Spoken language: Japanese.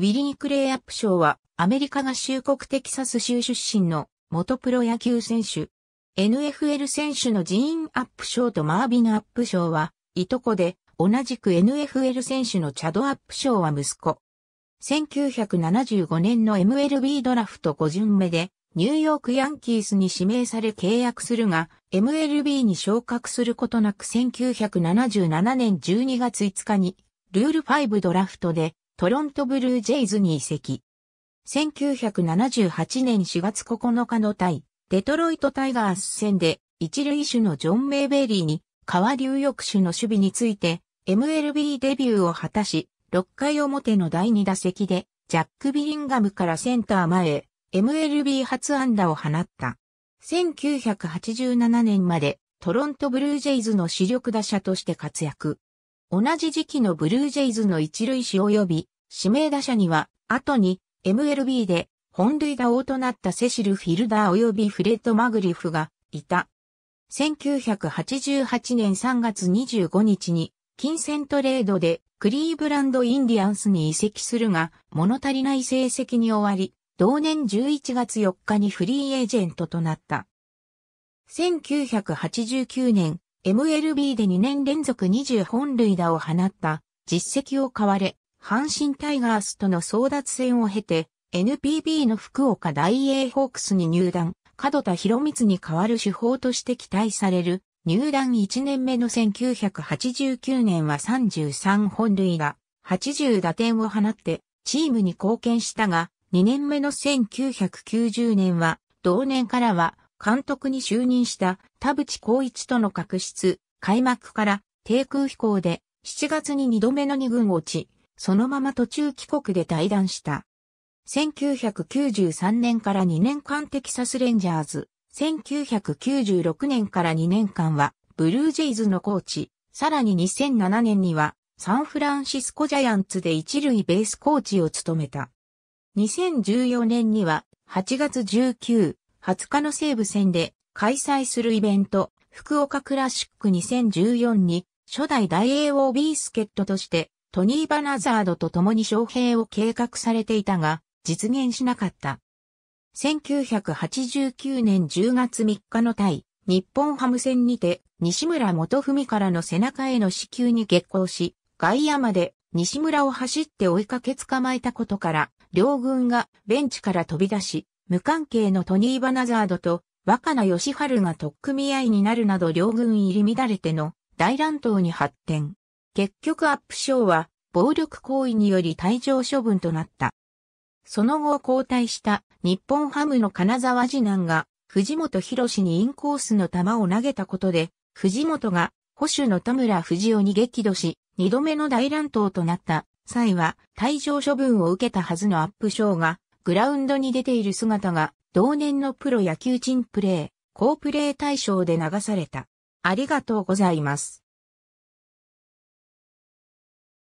ウィリー・クレイアップ賞は、アメリカ合衆国テキサス州出身の元プロ野球選手。NFL 選手のジーン・アップ賞とマービン・アップ賞は、いとこで、同じく NFL 選手のチャド・アップ賞は息子。1975年の MLB ドラフト5巡目で、ニューヨークヤンキースに指名され契約するが、MLB に昇格することなく1977年12月5日に、ルール5ドラフトでトロントブルージェイズに移籍。1978年4月9日の対、デトロイトタイガース戦で、一塁手のジョン・メイベリーに、川流翼手の守備について、MLB デビューを果たし、6回表の第2打席で、ジャック・ビリンガムからセンター前へ、MLB 初安打を放った。1987年まで、トロントブルージェイズの主力打者として活躍。同じ時期のブルージェイズの一塁手及び指名打者には、後に MLB で本塁打王となったセシル・フィルダー及びフレッド・マグリフがいた。1988年3月25日に金銭トレードでクリーブランド・インディアンスに移籍するが物足りない成績に終わり、同年11月4日にフリーエージェントとなった。1989年 MLB で2年連続20本塁打を放った実績を買われ、阪神タイガースとの争奪戦を経て、NPB の福岡大英ホークスに入団、角田博光に代わる手法として期待される、入団1年目の1989年は33本塁打、80打点を放ってチームに貢献したが、2年目の1990年は、同年からは監督に就任した田淵光一との確執、開幕から低空飛行で7月に2度目の2軍落ち、そのまま途中帰国で退団した。1993年から2年間テキサスレンジャーズ、1996年から2年間はブルージェイズのコーチ、さらに2007年にはサンフランシスコジャイアンツで一塁ベースコーチを務めた。2014年には8月19、20日の西武戦で開催するイベント、福岡クラシック2014に、初代大英ビースケットとして、トニー・バナザードと共に招聘を計画されていたが、実現しなかった。1989年10月3日の対、日本ハム戦にて、西村元文からの背中への支給に激行し、外野まで西村を走って追いかけ捕まえたことから、両軍がベンチから飛び出し、無関係のトニー・バナザードと若菜義春が特組合になるなど両軍入り乱れての大乱闘に発展。結局アップ賞は暴力行為により退場処分となった。その後交代した日本ハムの金沢次男が藤本博士にインコースの球を投げたことで藤本が保守の田村藤尾に激怒し二度目の大乱闘となった際は退場処分を受けたはずのアップ賞がグラウンドに出ている姿が、同年のプロ野球ンプレー、好プレー大賞で流された。ありがとうございます。